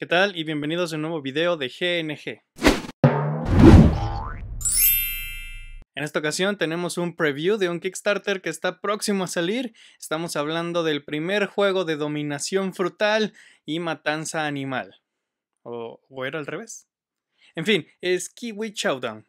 ¿Qué tal? Y bienvenidos a un nuevo video de GNG. En esta ocasión tenemos un preview de un Kickstarter que está próximo a salir. Estamos hablando del primer juego de dominación frutal y matanza animal. ¿O, era al revés? En fin, es Kiwi Showdown.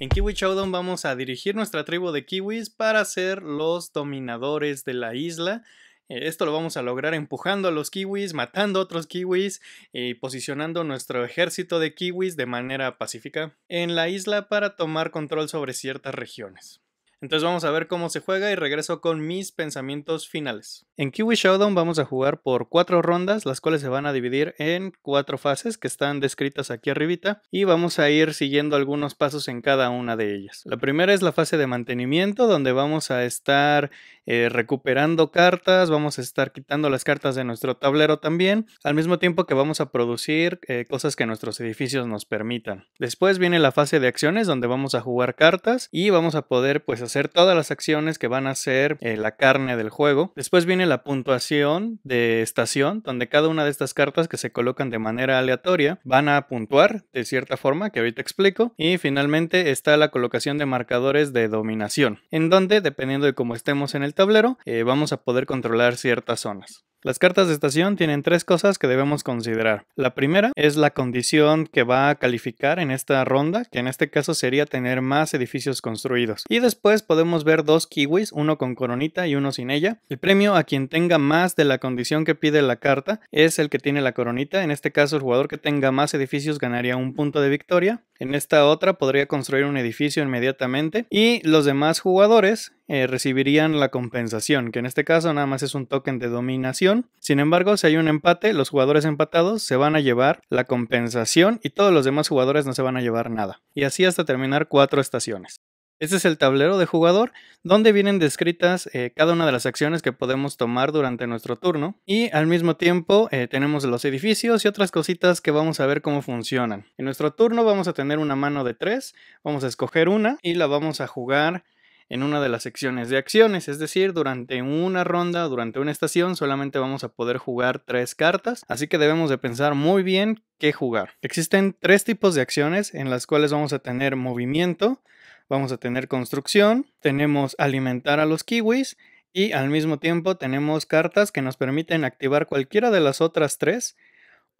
En Kiwi Showdown vamos a dirigir nuestra tribu de kiwis para ser los dominadores de la isla. Eh, esto lo vamos a lograr empujando a los kiwis, matando a otros kiwis y posicionando nuestro ejército de kiwis de manera pacífica en la isla para tomar control sobre ciertas regiones. Entonces vamos a ver cómo se juega y regreso con mis pensamientos finales. En Kiwi Showdown vamos a jugar por cuatro rondas, las cuales se van a dividir en cuatro fases que están descritas aquí arribita y vamos a ir siguiendo algunos pasos en cada una de ellas. La primera es la fase de mantenimiento donde vamos a estar eh, recuperando cartas, vamos a estar quitando las cartas de nuestro tablero también, al mismo tiempo que vamos a producir eh, cosas que nuestros edificios nos permitan. Después viene la fase de acciones donde vamos a jugar cartas y vamos a poder pues hacer todas las acciones que van a ser eh, la carne del juego. Después viene la puntuación de estación, donde cada una de estas cartas que se colocan de manera aleatoria van a puntuar de cierta forma, que ahorita explico. Y finalmente está la colocación de marcadores de dominación, en donde, dependiendo de cómo estemos en el tablero, eh, vamos a poder controlar ciertas zonas. Las cartas de estación tienen tres cosas que debemos considerar. La primera es la condición que va a calificar en esta ronda, que en este caso sería tener más edificios construidos. Y después podemos ver dos kiwis, uno con coronita y uno sin ella. El premio a quien tenga más de la condición que pide la carta es el que tiene la coronita. En este caso el jugador que tenga más edificios ganaría un punto de victoria. En esta otra podría construir un edificio inmediatamente y los demás jugadores eh, recibirían la compensación, que en este caso nada más es un token de dominación. Sin embargo, si hay un empate, los jugadores empatados se van a llevar la compensación y todos los demás jugadores no se van a llevar nada. Y así hasta terminar cuatro estaciones. Este es el tablero de jugador donde vienen descritas eh, cada una de las acciones que podemos tomar durante nuestro turno y al mismo tiempo eh, tenemos los edificios y otras cositas que vamos a ver cómo funcionan. En nuestro turno vamos a tener una mano de tres, vamos a escoger una y la vamos a jugar en una de las secciones de acciones, es decir, durante una ronda, durante una estación, solamente vamos a poder jugar tres cartas, así que debemos de pensar muy bien qué jugar. Existen tres tipos de acciones en las cuales vamos a tener movimiento, vamos a tener construcción, tenemos alimentar a los kiwis y al mismo tiempo tenemos cartas que nos permiten activar cualquiera de las otras tres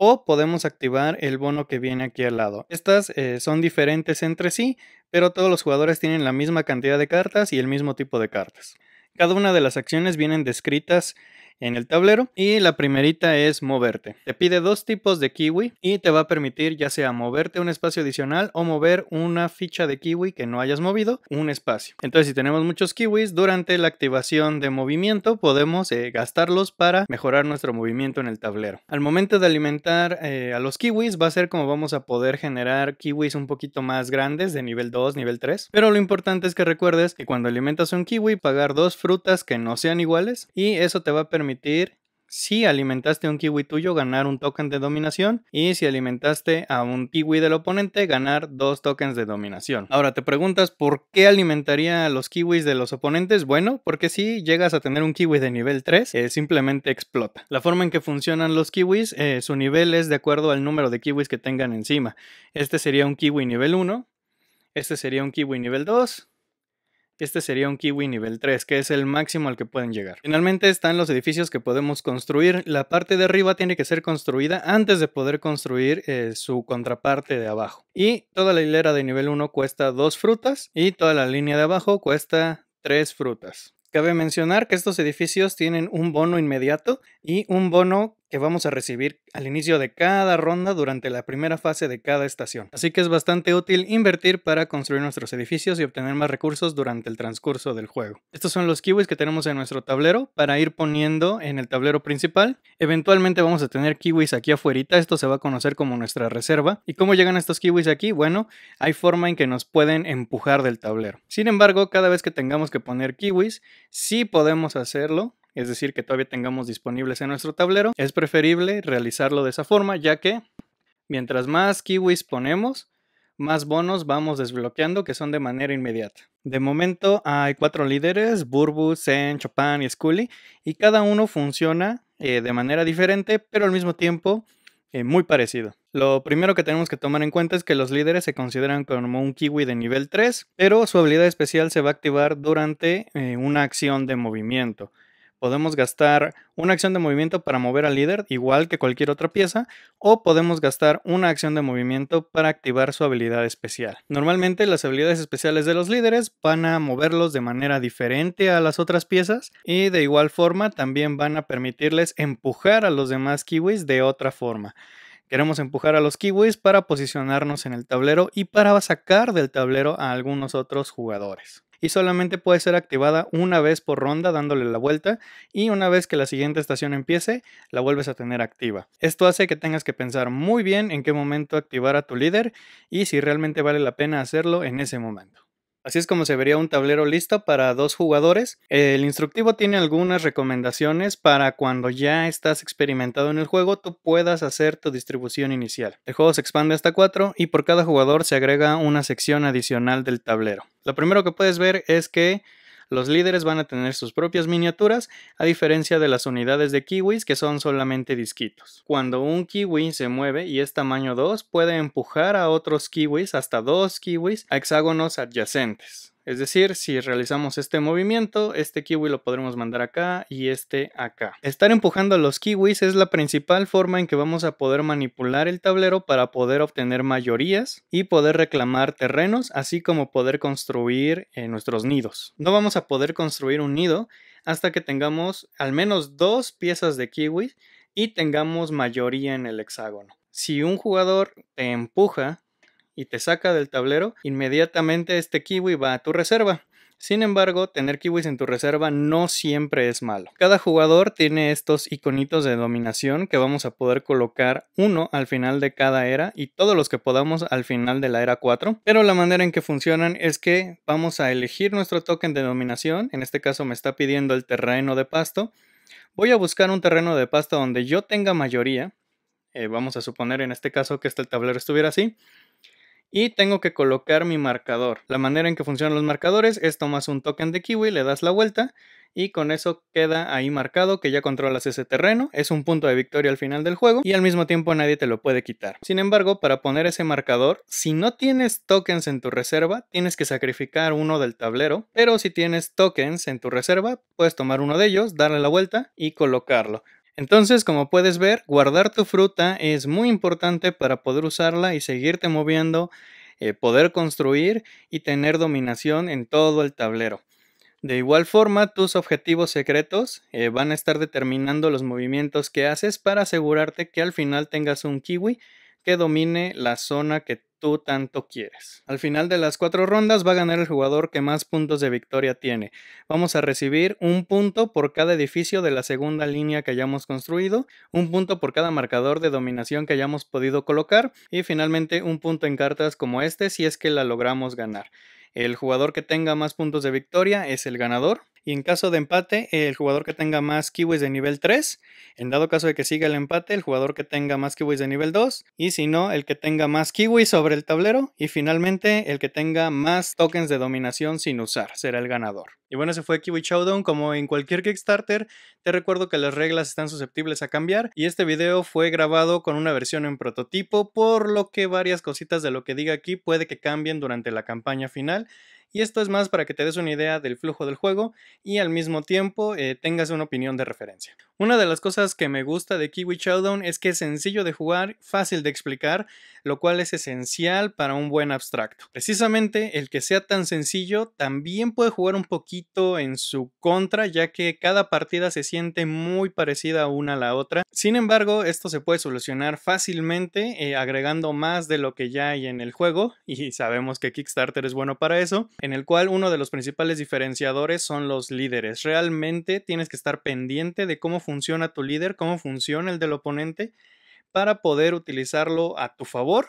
o podemos activar el bono que viene aquí al lado. Estas eh, son diferentes entre sí, pero todos los jugadores tienen la misma cantidad de cartas y el mismo tipo de cartas. Cada una de las acciones vienen descritas en el tablero. Y la primerita es moverte. Te pide dos tipos de kiwi y te va a permitir ya sea moverte un espacio adicional o mover una ficha de kiwi que no hayas movido un espacio. Entonces si tenemos muchos kiwis, durante la activación de movimiento podemos eh, gastarlos para mejorar nuestro movimiento en el tablero. Al momento de alimentar eh, a los kiwis va a ser como vamos a poder generar kiwis un poquito más grandes de nivel 2, nivel 3. Pero lo importante es que recuerdes que cuando alimentas un kiwi pagar dos frutas que no sean iguales y eso te va a permitir si alimentaste un kiwi tuyo ganar un token de dominación y si alimentaste a un kiwi del oponente ganar dos tokens de dominación. Ahora te preguntas por qué alimentaría a los kiwis de los oponentes. Bueno, porque si llegas a tener un kiwi de nivel 3, eh, simplemente explota. La forma en que funcionan los kiwis, eh, su nivel es de acuerdo al número de kiwis que tengan encima. Este sería un kiwi nivel 1, este sería un kiwi nivel 2, este sería un kiwi nivel 3, que es el máximo al que pueden llegar. Finalmente están los edificios que podemos construir. La parte de arriba tiene que ser construida antes de poder construir eh, su contraparte de abajo. Y toda la hilera de nivel 1 cuesta 2 frutas y toda la línea de abajo cuesta 3 frutas. Cabe mencionar que estos edificios tienen un bono inmediato y un bono que vamos a recibir al inicio de cada ronda durante la primera fase de cada estación. Así que es bastante útil invertir para construir nuestros edificios y obtener más recursos durante el transcurso del juego. Estos son los kiwis que tenemos en nuestro tablero para ir poniendo en el tablero principal. Eventualmente vamos a tener kiwis aquí afuera, esto se va a conocer como nuestra reserva. ¿Y cómo llegan estos kiwis aquí? Bueno, hay forma en que nos pueden empujar del tablero. Sin embargo, cada vez que tengamos que poner kiwis, sí podemos hacerlo es decir, que todavía tengamos disponibles en nuestro tablero, es preferible realizarlo de esa forma, ya que mientras más kiwis ponemos, más bonos vamos desbloqueando que son de manera inmediata. De momento hay cuatro líderes, Burbu, Sen, Chopin y Scully, y cada uno funciona eh, de manera diferente, pero al mismo tiempo eh, muy parecido. Lo primero que tenemos que tomar en cuenta es que los líderes se consideran como un kiwi de nivel 3, pero su habilidad especial se va a activar durante eh, una acción de movimiento podemos gastar una acción de movimiento para mover al líder, igual que cualquier otra pieza, o podemos gastar una acción de movimiento para activar su habilidad especial. Normalmente las habilidades especiales de los líderes van a moverlos de manera diferente a las otras piezas y de igual forma también van a permitirles empujar a los demás kiwis de otra forma. Queremos empujar a los Kiwis para posicionarnos en el tablero y para sacar del tablero a algunos otros jugadores. Y solamente puede ser activada una vez por ronda dándole la vuelta y una vez que la siguiente estación empiece, la vuelves a tener activa. Esto hace que tengas que pensar muy bien en qué momento activar a tu líder y si realmente vale la pena hacerlo en ese momento. Así es como se vería un tablero listo para dos jugadores. El instructivo tiene algunas recomendaciones para cuando ya estás experimentado en el juego, tú puedas hacer tu distribución inicial. El juego se expande hasta 4 y por cada jugador se agrega una sección adicional del tablero. Lo primero que puedes ver es que los líderes van a tener sus propias miniaturas, a diferencia de las unidades de kiwis que son solamente disquitos. Cuando un kiwi se mueve y es tamaño 2, puede empujar a otros kiwis, hasta dos kiwis, a hexágonos adyacentes. Es decir, si realizamos este movimiento, este kiwi lo podremos mandar acá y este acá. Estar empujando a los kiwis es la principal forma en que vamos a poder manipular el tablero para poder obtener mayorías y poder reclamar terrenos, así como poder construir eh, nuestros nidos. No vamos a poder construir un nido hasta que tengamos al menos dos piezas de kiwis y tengamos mayoría en el hexágono. Si un jugador te empuja y te saca del tablero, inmediatamente este kiwi va a tu reserva. Sin embargo, tener kiwis en tu reserva no siempre es malo. Cada jugador tiene estos iconitos de dominación que vamos a poder colocar uno al final de cada era y todos los que podamos al final de la era 4. Pero la manera en que funcionan es que vamos a elegir nuestro token de dominación, en este caso me está pidiendo el terreno de pasto. Voy a buscar un terreno de pasto donde yo tenga mayoría. Eh, vamos a suponer en este caso que este tablero estuviera así y tengo que colocar mi marcador. La manera en que funcionan los marcadores es tomas un token de kiwi, le das la vuelta y con eso queda ahí marcado que ya controlas ese terreno, es un punto de victoria al final del juego y al mismo tiempo nadie te lo puede quitar. Sin embargo, para poner ese marcador, si no tienes tokens en tu reserva, tienes que sacrificar uno del tablero, pero si tienes tokens en tu reserva, puedes tomar uno de ellos, darle la vuelta y colocarlo. Entonces, como puedes ver, guardar tu fruta es muy importante para poder usarla y seguirte moviendo, eh, poder construir y tener dominación en todo el tablero. De igual forma, tus objetivos secretos eh, van a estar determinando los movimientos que haces para asegurarte que al final tengas un kiwi que domine la zona que tú tanto quieres. Al final de las cuatro rondas va a ganar el jugador que más puntos de victoria tiene. Vamos a recibir un punto por cada edificio de la segunda línea que hayamos construido, un punto por cada marcador de dominación que hayamos podido colocar y finalmente un punto en cartas como este si es que la logramos ganar. El jugador que tenga más puntos de victoria es el ganador. Y en caso de empate, el jugador que tenga más kiwis de nivel 3. En dado caso de que siga el empate, el jugador que tenga más kiwis de nivel 2. Y si no, el que tenga más kiwis sobre el tablero. Y finalmente, el que tenga más tokens de dominación sin usar será el ganador. Y bueno, ese fue Kiwi Showdown. Como en cualquier Kickstarter, te recuerdo que las reglas están susceptibles a cambiar. Y este video fue grabado con una versión en prototipo, por lo que varias cositas de lo que diga aquí puede que cambien durante la campaña final. Y esto es más para que te des una idea del flujo del juego y al mismo tiempo eh, tengas una opinión de referencia. Una de las cosas que me gusta de Kiwi Showdown es que es sencillo de jugar, fácil de explicar, lo cual es esencial para un buen abstracto. Precisamente el que sea tan sencillo también puede jugar un poquito en su contra, ya que cada partida se siente muy parecida una a la otra. Sin embargo, esto se puede solucionar fácilmente eh, agregando más de lo que ya hay en el juego, y sabemos que Kickstarter es bueno para eso en el cual uno de los principales diferenciadores son los líderes. Realmente tienes que estar pendiente de cómo funciona tu líder, cómo funciona el del oponente, para poder utilizarlo a tu favor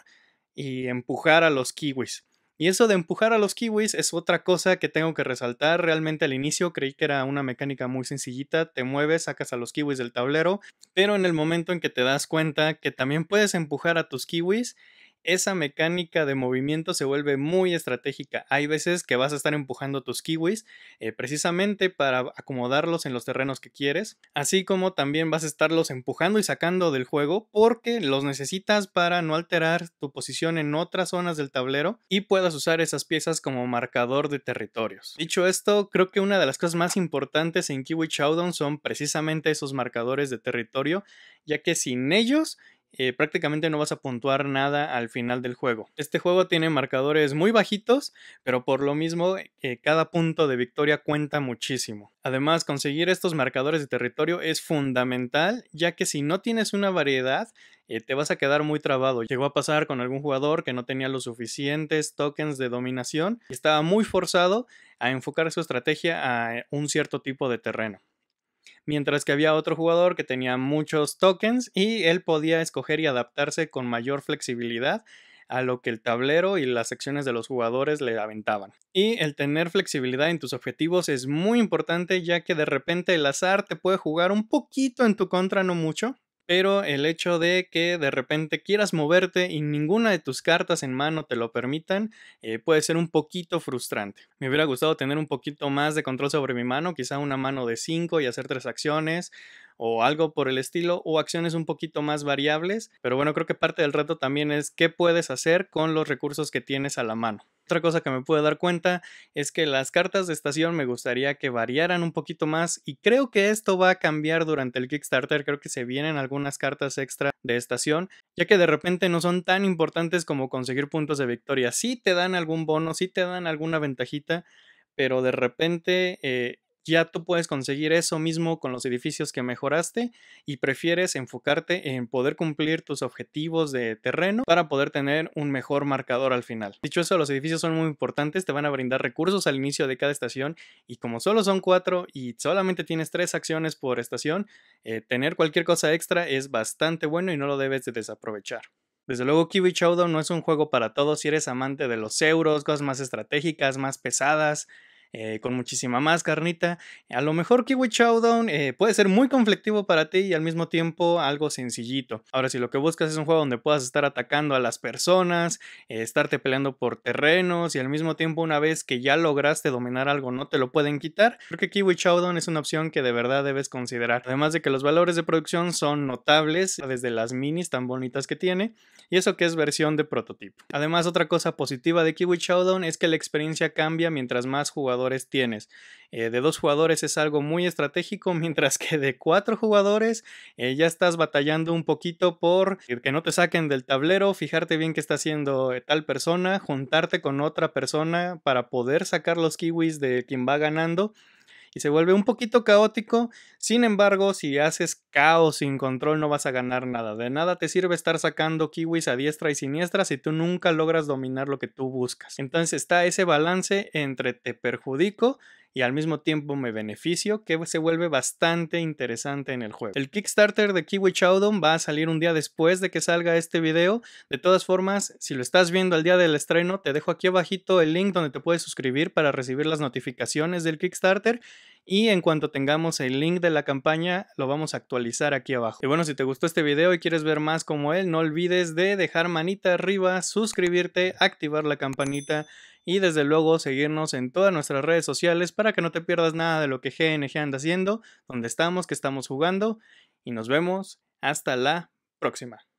y empujar a los kiwis. Y eso de empujar a los kiwis es otra cosa que tengo que resaltar. Realmente al inicio creí que era una mecánica muy sencillita. Te mueves, sacas a los kiwis del tablero, pero en el momento en que te das cuenta que también puedes empujar a tus kiwis, esa mecánica de movimiento se vuelve muy estratégica. Hay veces que vas a estar empujando tus kiwis eh, precisamente para acomodarlos en los terrenos que quieres, así como también vas a estarlos empujando y sacando del juego porque los necesitas para no alterar tu posición en otras zonas del tablero y puedas usar esas piezas como marcador de territorios. Dicho esto, creo que una de las cosas más importantes en Kiwi Showdown son precisamente esos marcadores de territorio, ya que sin ellos eh, prácticamente no vas a puntuar nada al final del juego. Este juego tiene marcadores muy bajitos, pero por lo mismo eh, cada punto de victoria cuenta muchísimo. Además, conseguir estos marcadores de territorio es fundamental, ya que si no tienes una variedad, eh, te vas a quedar muy trabado. Llegó a pasar con algún jugador que no tenía los suficientes tokens de dominación y estaba muy forzado a enfocar su estrategia a un cierto tipo de terreno mientras que había otro jugador que tenía muchos tokens y él podía escoger y adaptarse con mayor flexibilidad a lo que el tablero y las secciones de los jugadores le aventaban. Y el tener flexibilidad en tus objetivos es muy importante ya que de repente el azar te puede jugar un poquito en tu contra, no mucho, pero el hecho de que de repente quieras moverte y ninguna de tus cartas en mano te lo permitan eh, puede ser un poquito frustrante. Me hubiera gustado tener un poquito más de control sobre mi mano, quizá una mano de 5 y hacer tres acciones, o algo por el estilo o acciones un poquito más variables. Pero bueno, creo que parte del reto también es qué puedes hacer con los recursos que tienes a la mano. Otra cosa que me pude dar cuenta es que las cartas de estación me gustaría que variaran un poquito más y creo que esto va a cambiar durante el Kickstarter, creo que se vienen algunas cartas extra de estación, ya que de repente no son tan importantes como conseguir puntos de victoria, sí te dan algún bono, sí te dan alguna ventajita, pero de repente eh, ya tú puedes conseguir eso mismo con los edificios que mejoraste y prefieres enfocarte en poder cumplir tus objetivos de terreno para poder tener un mejor marcador al final. Dicho eso, los edificios son muy importantes, te van a brindar recursos al inicio de cada estación y como solo son cuatro y solamente tienes tres acciones por estación, eh, tener cualquier cosa extra es bastante bueno y no lo debes de desaprovechar. Desde luego Kiwi Showdown no es un juego para todos si eres amante de los euros, cosas más estratégicas, más pesadas, eh, con muchísima más carnita. A lo mejor Kiwi Showdown eh, puede ser muy conflictivo para ti y al mismo tiempo algo sencillito. Ahora, si lo que buscas es un juego donde puedas estar atacando a las personas, estarte peleando por terrenos y al mismo tiempo una vez que ya lograste dominar algo no te lo pueden quitar, creo que Kiwi Showdown es una opción que de verdad debes considerar. Además de que los valores de producción son notables, desde las minis tan bonitas que tiene, y eso que es versión de prototipo. Además, otra cosa positiva de Kiwi Showdown es que la experiencia cambia mientras más jugadores tienes. Eh, de dos jugadores es algo muy estratégico, mientras que de cuatro jugadores eh, ya estás batallando un poquito por que no te saquen del tablero, fijarte bien que está haciendo eh, tal persona, juntarte con otra persona para poder sacar los kiwis de quien va ganando y se vuelve un poquito caótico. Sin embargo, si haces caos sin control no vas a ganar nada. De nada te sirve estar sacando kiwis a diestra y siniestra si tú nunca logras dominar lo que tú buscas. Entonces está ese balance entre te perjudico y al mismo tiempo me beneficio, que se vuelve bastante interesante en el juego. El Kickstarter de Kiwi Chaudon va a salir un día después de que salga este video. De todas formas, si lo estás viendo al día del estreno, te dejo aquí abajito el link donde te puedes suscribir para recibir las notificaciones del Kickstarter y en cuanto tengamos el link de la campaña lo vamos a actualizar aquí abajo. Y bueno, si te gustó este video y quieres ver más como él, no olvides de dejar manita arriba, suscribirte, activar la campanita y desde luego seguirnos en todas nuestras redes sociales para que no te pierdas nada de lo que GNG anda haciendo, dónde estamos, qué estamos jugando y nos vemos hasta la próxima.